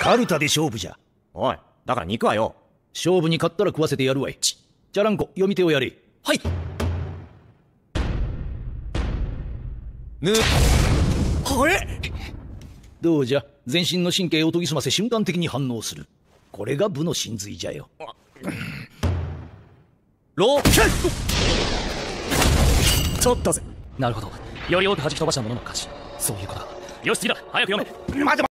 カルタで勝負じゃおいだから肉はよ勝負に勝ったら食わせてやるわいチじゃらんこ読み手をやれはいぬあれどうじゃ全身の神経を研ぎ澄ませ瞬間的に反応するこれが部の神髄じゃよロケちょっとぜなるほどより多く弾き飛ばしたものの勝ちそういうことだよし次だ早く読め待て